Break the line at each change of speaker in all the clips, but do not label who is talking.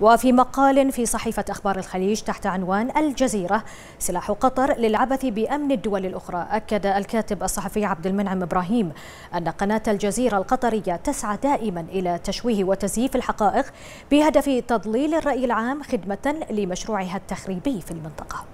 وفي مقال في صحيفة أخبار الخليج تحت عنوان الجزيرة سلاح قطر للعبث بأمن الدول الأخرى أكد الكاتب الصحفي عبد المنعم إبراهيم أن قناة الجزيرة القطرية تسعى دائما إلى تشويه وتزييف الحقائق بهدف تضليل الرأي العام خدمة لمشروعها التخريبي في المنطقة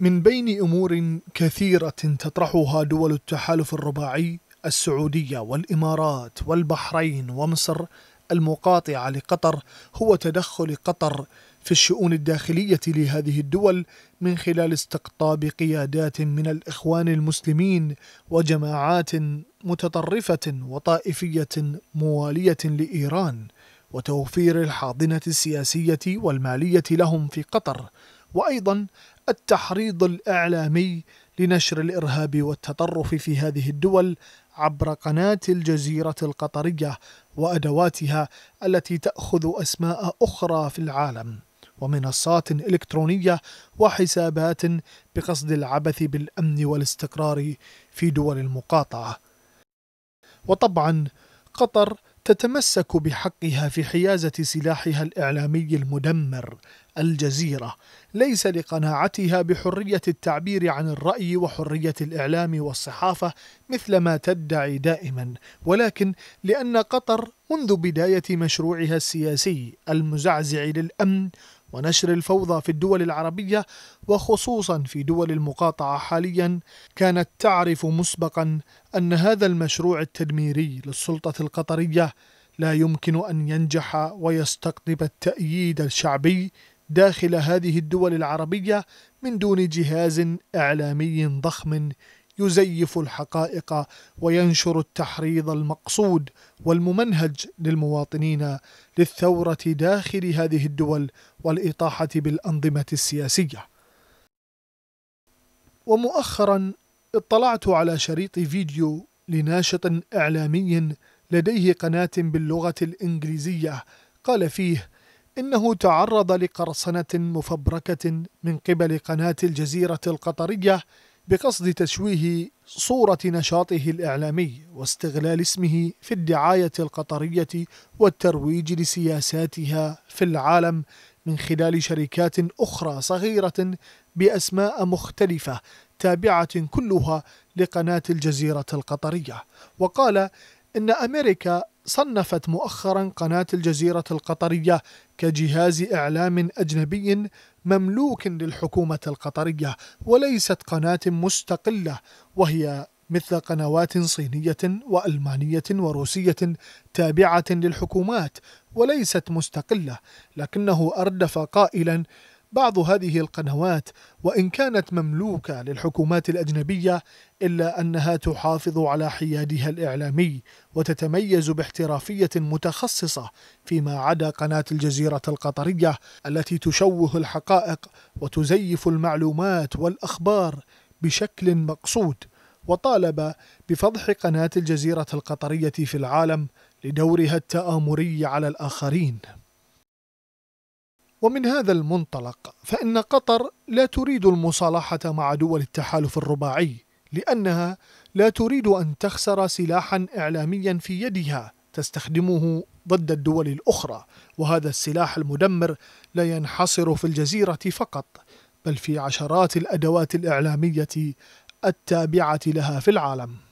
من بين امور كثيره تطرحها دول التحالف الرباعي السعودية والإمارات والبحرين ومصر المقاطعة لقطر هو تدخل قطر في الشؤون الداخلية لهذه الدول من خلال استقطاب قيادات من الإخوان المسلمين وجماعات متطرفة وطائفية موالية لإيران وتوفير الحاضنة السياسية والمالية لهم في قطر وأيضا التحريض الإعلامي لنشر الإرهاب والتطرف في هذه الدول عبر قناة الجزيرة القطرية وأدواتها التي تأخذ أسماء أخرى في العالم ومنصات إلكترونية وحسابات بقصد العبث بالأمن والاستقرار في دول المقاطعة وطبعا قطر تتمسك بحقها في حيازة سلاحها الإعلامي المدمر الجزيرة ليس لقناعتها بحرية التعبير عن الرأي وحرية الإعلام والصحافة مثل ما تدعي دائما ولكن لأن قطر منذ بداية مشروعها السياسي المزعزع للأمن ونشر الفوضى في الدول العربية وخصوصا في دول المقاطعة حاليا كانت تعرف مسبقا أن هذا المشروع التدميري للسلطة القطرية لا يمكن أن ينجح ويستقطب التأييد الشعبي داخل هذه الدول العربية من دون جهاز إعلامي ضخم يزيف الحقائق وينشر التحريض المقصود والممنهج للمواطنين للثورة داخل هذه الدول والإطاحة بالأنظمة السياسية. ومؤخرا اطلعت على شريط فيديو لناشط إعلامي لديه قناة باللغة الإنجليزية قال فيه إنه تعرض لقرصنة مفبركة من قبل قناة الجزيرة القطرية بقصد تشويه صورة نشاطه الإعلامي واستغلال اسمه في الدعاية القطرية والترويج لسياساتها في العالم من خلال شركات أخرى صغيرة بأسماء مختلفة تابعة كلها لقناة الجزيرة القطرية وقال إن أمريكا صنفت مؤخرا قناة الجزيرة القطرية كجهاز إعلام أجنبي مملوك للحكومة القطرية وليست قناة مستقلة وهي مثل قنوات صينية وألمانية وروسية تابعة للحكومات وليست مستقلة لكنه أردف قائلا بعض هذه القنوات وإن كانت مملوكة للحكومات الأجنبية إلا أنها تحافظ على حيادها الإعلامي وتتميز باحترافية متخصصة فيما عدا قناة الجزيرة القطرية التي تشوه الحقائق وتزيف المعلومات والأخبار بشكل مقصود وطالب بفضح قناة الجزيرة القطرية في العالم لدورها التآمري على الآخرين ومن هذا المنطلق فإن قطر لا تريد المصالحة مع دول التحالف الرباعي لأنها لا تريد أن تخسر سلاحا إعلاميا في يدها تستخدمه ضد الدول الأخرى وهذا السلاح المدمر لا ينحصر في الجزيرة فقط بل في عشرات الأدوات الإعلامية التابعة لها في العالم